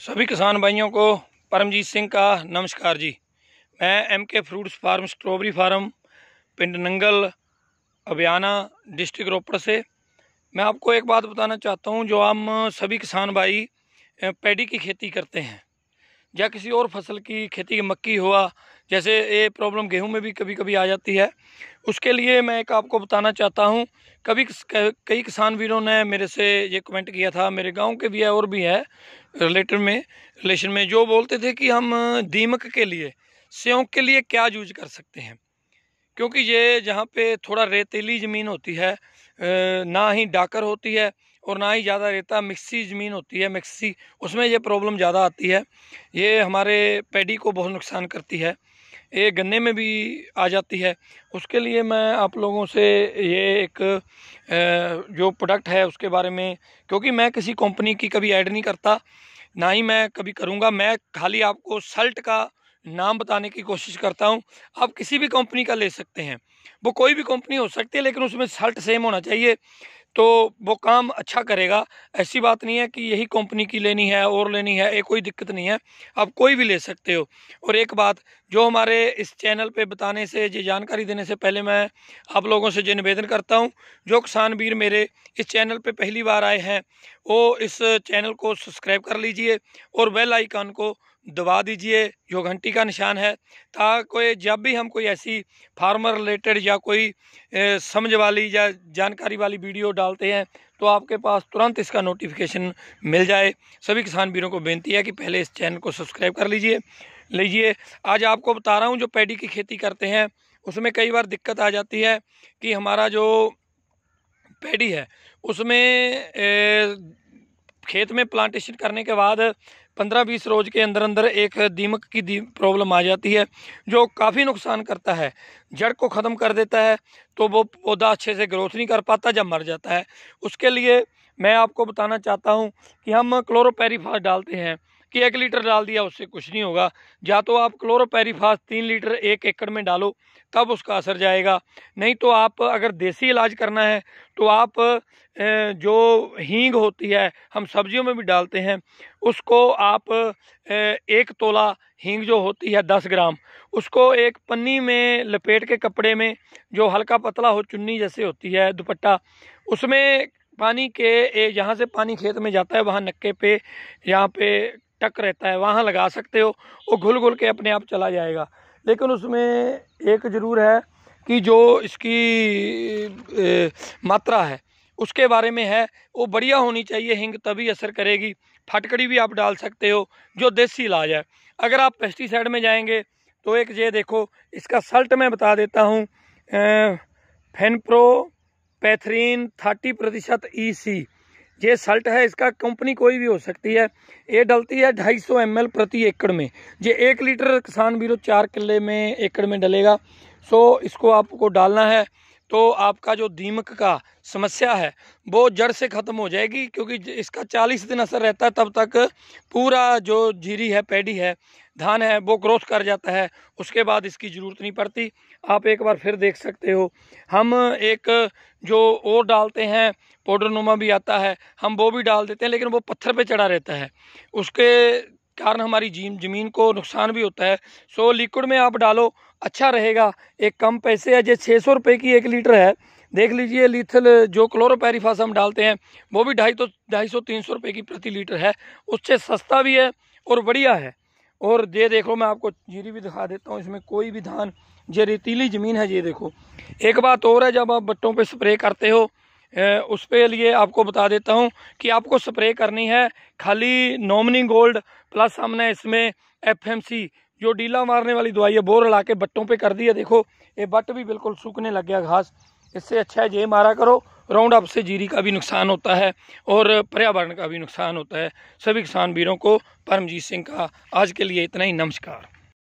सभी किसान भाइयों को परमजीत सिंह का नमस्कार जी मैं एम के फ्रूट्स फार्म स्ट्रॉबेरी फार्म पिंड नंगल अभियाना डिस्ट्रिक्ट रोपड़ से मैं आपको एक बात बताना चाहता हूँ जो हम सभी किसान भाई पैडी की खेती करते हैं या किसी और फसल की खेती मक्की हुआ जैसे ये प्रॉब्लम गेहूं में भी कभी कभी आ जाती है उसके लिए मैं एक आपको बताना चाहता हूं कभी कई किसान वीरों ने मेरे से ये कमेंट किया था मेरे गांव के भी है और भी है रिलेटेड में रिलेशन में जो बोलते थे कि हम दीमक के लिए सेव के लिए क्या यूज कर सकते हैं क्योंकि ये जहाँ पर थोड़ा रेतीली ज़मीन होती है ना ही डाकर होती है और ना ही ज़्यादा रेता मिक्सी ज़मीन होती है मिक्सी उसमें ये प्रॉब्लम ज़्यादा आती है ये हमारे पैडी को बहुत नुकसान करती है ये गन्ने में भी आ जाती है उसके लिए मैं आप लोगों से ये एक जो प्रोडक्ट है उसके बारे में क्योंकि मैं किसी कंपनी की कभी ऐड नहीं करता ना ही मैं कभी करूँगा मैं खाली आपको सल्ट का नाम बताने की कोशिश करता हूँ आप किसी भी कंपनी का ले सकते हैं वो कोई भी कंपनी हो सकती है लेकिन उसमें सल्ट सेम होना चाहिए तो वो काम अच्छा करेगा ऐसी बात नहीं है कि यही कंपनी की लेनी है और लेनी है ये कोई दिक्कत नहीं है आप कोई भी ले सकते हो और एक बात जो हमारे इस चैनल पे बताने से ये जानकारी देने से पहले मैं आप लोगों से ये निवेदन करता हूँ जो किसान वीर मेरे इस चैनल पे पहली बार आए हैं वो इस चैनल को सब्सक्राइब कर लीजिए और बेल आइकान को दबा दीजिए जो घंटी का निशान है ताकि जब भी हम कोई ऐसी फार्मर रिलेटेड या कोई ए, समझ वाली या जानकारी वाली वीडियो डालते हैं तो आपके पास तुरंत इसका नोटिफिकेशन मिल जाए सभी किसान वीरों को बेनती है कि पहले इस चैनल को सब्सक्राइब कर लीजिए लीजिए आज आपको बता रहा हूँ जो पैडी की खेती करते हैं उसमें कई बार दिक्कत आ जाती है कि हमारा जो पैडी है उसमें ए, खेत में प्लांटेशन करने के बाद पंद्रह बीस रोज के अंदर अंदर एक दीमक की दी, प्रॉब्लम आ जाती है जो काफ़ी नुकसान करता है जड़ को ख़त्म कर देता है तो वो पौधा अच्छे से ग्रोथ नहीं कर पाता जब मर जाता है उसके लिए मैं आपको बताना चाहता हूँ कि हम क्लोरोपेरीफास डालते हैं कि एक लीटर डाल दिया उससे कुछ नहीं होगा या तो आप क्लोरोपेरीफास तीन लीटर एक एकड़ में डालो तब उसका असर जाएगा नहीं तो आप अगर देसी इलाज करना है तो आप जो हींग होती है हम सब्जियों में भी डालते हैं उसको आप एक तोला हींग जो होती है दस ग्राम उसको एक पन्नी में लपेट के कपड़े में जो हल्का पतला हो चुन्नी जैसे होती है दुपट्टा उसमें पानी के जहाँ से पानी खेत में जाता है वहाँ नक्के पे यहाँ पे स्टक रहता है वहाँ लगा सकते हो वो घुल घुल के अपने आप चला जाएगा लेकिन उसमें एक ज़रूर है कि जो इसकी ए, मात्रा है उसके बारे में है वो बढ़िया होनी चाहिए हिंग तभी असर करेगी फटकड़ी भी आप डाल सकते हो जो देसी इलाज है अगर आप पेस्टिसाइड में जाएंगे तो एक ये देखो इसका सल्ट मैं बता देता हूँ फेनप्रो पैथरीन थर्टी प्रतिशत ई e सी ये सल्ट है इसका कंपनी कोई भी हो सकती है ये डलती है 250 सौ प्रति एकड़ में ये एक लीटर किसान बीरो चार किले में एकड़ में डलेगा सो इसको आपको डालना है तो आपका जो दीमक का समस्या है वो जड़ से ख़त्म हो जाएगी क्योंकि इसका चालीस दिन असर रहता है तब तक पूरा जो जीरी है पैडी है धान है वो ग्रोथ कर जाता है उसके बाद इसकी ज़रूरत नहीं पड़ती आप एक बार फिर देख सकते हो हम एक जो और डालते हैं पाउडर नुमा भी आता है हम वो भी डाल देते हैं लेकिन वो पत्थर पे चढ़ा रहता है उसके कारण हमारी जीम ज़मीन को नुकसान भी होता है सो लिक्विड में आप डालो अच्छा रहेगा एक कम पैसे है जो छः सौ रुपये की एक लीटर है देख लीजिए लीथल जो क्लोरोपैरिफास हम डालते हैं वो भी ढाई तो ढाई सौ तीन सौ रुपये की प्रति लीटर है उससे सस्ता भी है और बढ़िया है और ये देखो मैं आपको जीरी भी दिखा देता हूँ इसमें कोई भी धान जो रेतीली ज़मीन है ये देखो एक बात और है जब आप बट्टों पर स्प्रे करते हो उस पर लिए आपको बता देता हूँ कि आपको स्प्रे करनी है खाली नॉमनी गोल्ड प्लस हमने इसमें एफएमसी जो डीला मारने वाली दवाई है बोर हिला के बट्टों पे कर दी है देखो ये बट भी बिल्कुल सूखने लग गया घास इससे अच्छा है ये मारा करो राउंड अप से जीरी का भी नुकसान होता है और पर्यावरण का भी नुकसान होता है सभी किसान वीरों को परमजीत सिंह का आज के लिए इतना ही नमस्कार